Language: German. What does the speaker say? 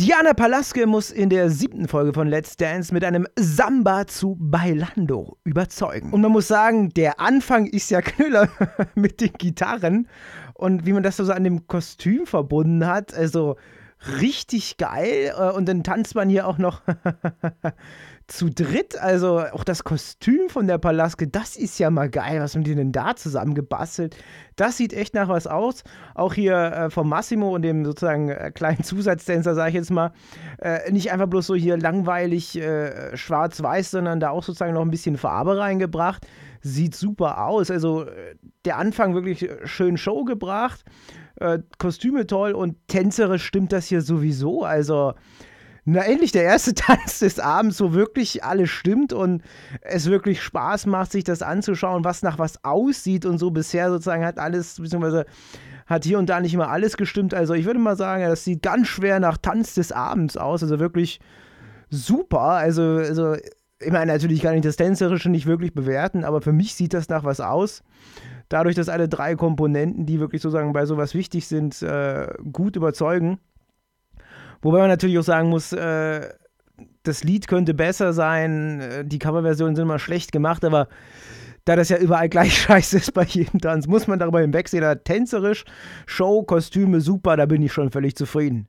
Diana Palaske muss in der siebten Folge von Let's Dance mit einem Samba zu Bailando überzeugen. Und man muss sagen, der Anfang ist ja Knüller mit den Gitarren und wie man das so an dem Kostüm verbunden hat. Also richtig geil. Äh, und dann tanzt man hier auch noch zu dritt. Also auch das Kostüm von der Palaske, das ist ja mal geil. Was haben die denn da zusammengebastelt? Das sieht echt nach was aus. Auch hier äh, vom Massimo und dem sozusagen äh, kleinen Zusatztänzer, sage ich jetzt mal, nicht einfach bloß so hier langweilig schwarz-weiß, sondern da auch sozusagen noch ein bisschen Farbe reingebracht. Sieht super aus. Also der Anfang wirklich schön Show gebracht äh, Kostüme toll und tänzerisch stimmt das hier sowieso. Also, na, endlich der erste Tanz des Abends, wo wirklich alles stimmt und es wirklich Spaß macht, sich das anzuschauen, was nach was aussieht und so. Bisher sozusagen hat alles, beziehungsweise hat hier und da nicht immer alles gestimmt. Also ich würde mal sagen, das sieht ganz schwer nach Tanz des Abends aus. Also wirklich super. Also, also ich meine, natürlich kann ich das Tänzerische nicht wirklich bewerten, aber für mich sieht das nach was aus dadurch, dass alle drei Komponenten, die wirklich sozusagen bei sowas wichtig sind, äh, gut überzeugen. Wobei man natürlich auch sagen muss, äh, das Lied könnte besser sein, äh, die Coverversionen sind immer schlecht gemacht, aber da das ja überall gleich scheiße ist bei jedem Tanz, muss man darüber hinwegsehen. Da tänzerisch, Show, Kostüme, super, da bin ich schon völlig zufrieden.